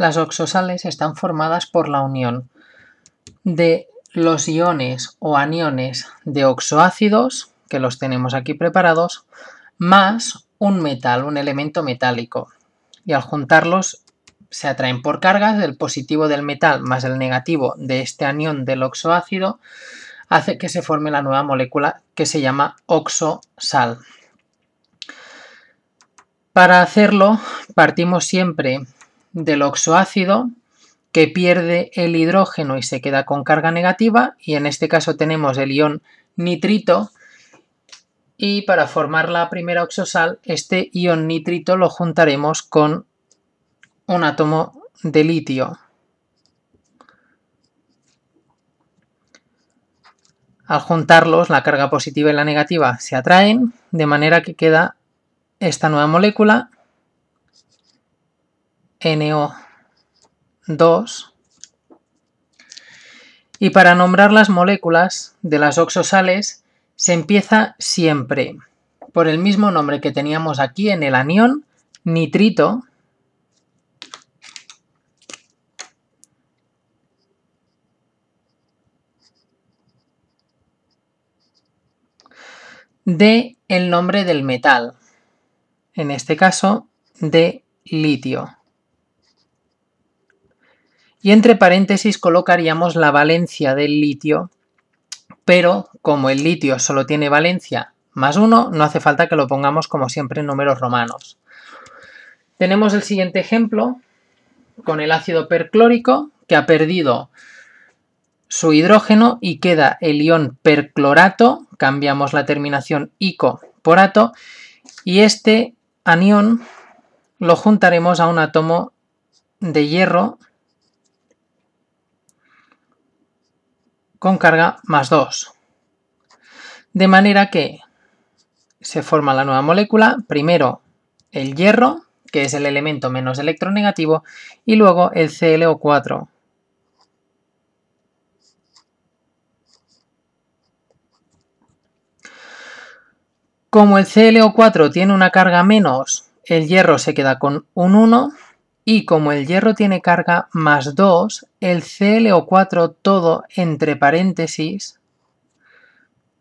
Las oxosales están formadas por la unión de los iones o aniones de oxoácidos, que los tenemos aquí preparados, más un metal, un elemento metálico. Y al juntarlos se atraen por cargas, el positivo del metal más el negativo de este anión del oxoácido hace que se forme la nueva molécula que se llama oxosal. Para hacerlo partimos siempre del oxoácido que pierde el hidrógeno y se queda con carga negativa y en este caso tenemos el ion nitrito y para formar la primera oxosal este ion nitrito lo juntaremos con un átomo de litio. Al juntarlos la carga positiva y la negativa se atraen de manera que queda esta nueva molécula NO2. Y para nombrar las moléculas de las oxosales se empieza siempre por el mismo nombre que teníamos aquí en el anión nitrito, de el nombre del metal, en este caso de litio. Y entre paréntesis colocaríamos la valencia del litio, pero como el litio solo tiene valencia más uno, no hace falta que lo pongamos como siempre en números romanos. Tenemos el siguiente ejemplo con el ácido perclórico que ha perdido su hidrógeno y queda el ion perclorato, cambiamos la terminación ico por y este anión lo juntaremos a un átomo de hierro con carga más 2. De manera que se forma la nueva molécula, primero el hierro, que es el elemento menos electronegativo, y luego el ClO4. Como el ClO4 tiene una carga menos, el hierro se queda con un 1 y como el hierro tiene carga más 2, el ClO4 todo entre paréntesis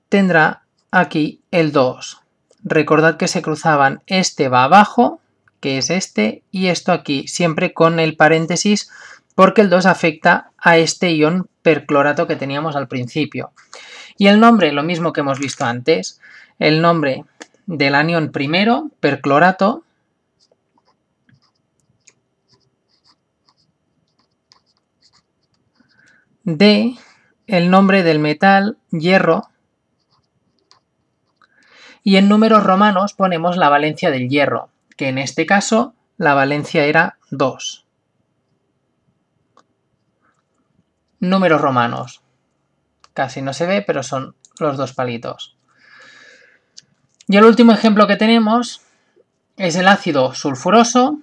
tendrá aquí el 2. Recordad que se cruzaban este va abajo, que es este, y esto aquí, siempre con el paréntesis porque el 2 afecta a este ion perclorato que teníamos al principio. Y el nombre, lo mismo que hemos visto antes, el nombre del anión primero, perclorato, D, el nombre del metal, hierro. Y en números romanos ponemos la valencia del hierro, que en este caso la valencia era 2. Números romanos. Casi no se ve, pero son los dos palitos. Y el último ejemplo que tenemos es el ácido sulfuroso,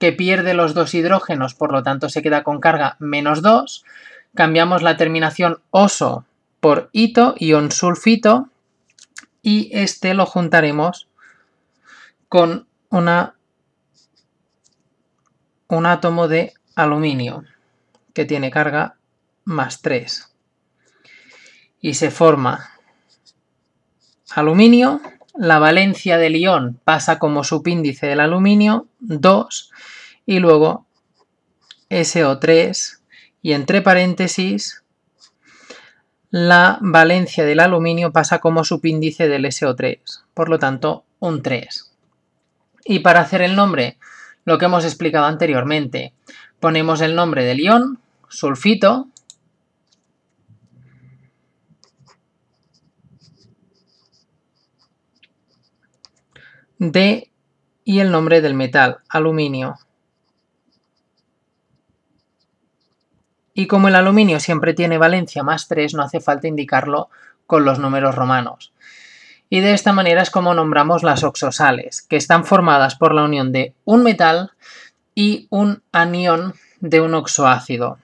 que pierde los dos hidrógenos, por lo tanto se queda con carga menos 2, cambiamos la terminación oso por ito, ion sulfito, y este lo juntaremos con un átomo de aluminio que tiene carga más 3. Y se forma aluminio, la valencia del ion pasa como subíndice del aluminio, 2, y luego SO3 y entre paréntesis la valencia del aluminio pasa como subíndice del SO3, por lo tanto un 3. Y para hacer el nombre, lo que hemos explicado anteriormente, ponemos el nombre del ion, sulfito, de y el nombre del metal, aluminio. Y como el aluminio siempre tiene valencia más 3, no hace falta indicarlo con los números romanos. Y de esta manera es como nombramos las oxosales, que están formadas por la unión de un metal y un anión de un oxoácido.